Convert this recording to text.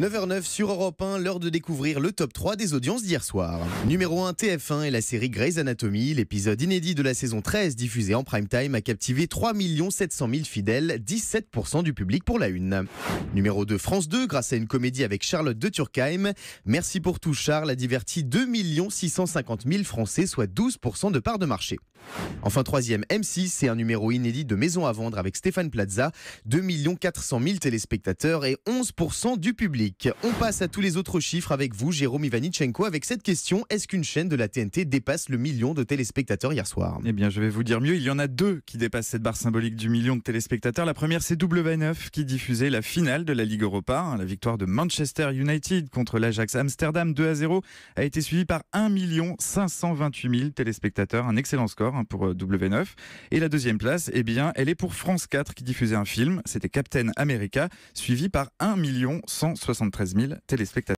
9h09 sur Europe 1, l'heure de découvrir le top 3 des audiences d'hier soir. Numéro 1 TF1 et la série Grey's Anatomy, l'épisode inédit de la saison 13 diffusé en prime time a captivé 3 700 000 fidèles, 17% du public pour la une. Numéro 2 France 2 grâce à une comédie avec Charlotte de Turckheim. Merci pour tout Charles a diverti 2 650 000 Français, soit 12% de part de marché. Enfin, troisième, M6, c'est un numéro inédit de Maison à vendre avec Stéphane Plaza. 2 400 000 téléspectateurs et 11% du public. On passe à tous les autres chiffres avec vous, Jérôme Ivanichenko, avec cette question. Est-ce qu'une chaîne de la TNT dépasse le million de téléspectateurs hier soir Eh bien, je vais vous dire mieux. Il y en a deux qui dépassent cette barre symbolique du million de téléspectateurs. La première, c'est W9 qui diffusait la finale de la Ligue Europa. la victoire de Manchester United contre l'Ajax Amsterdam 2 à 0 a été suivie par 1 528 000 téléspectateurs. Un excellent score. Hein, pour euh, W9. Et la deuxième place, eh bien, elle est pour France 4 qui diffusait un film, c'était Captain America, suivi par 1 173 000 téléspectateurs.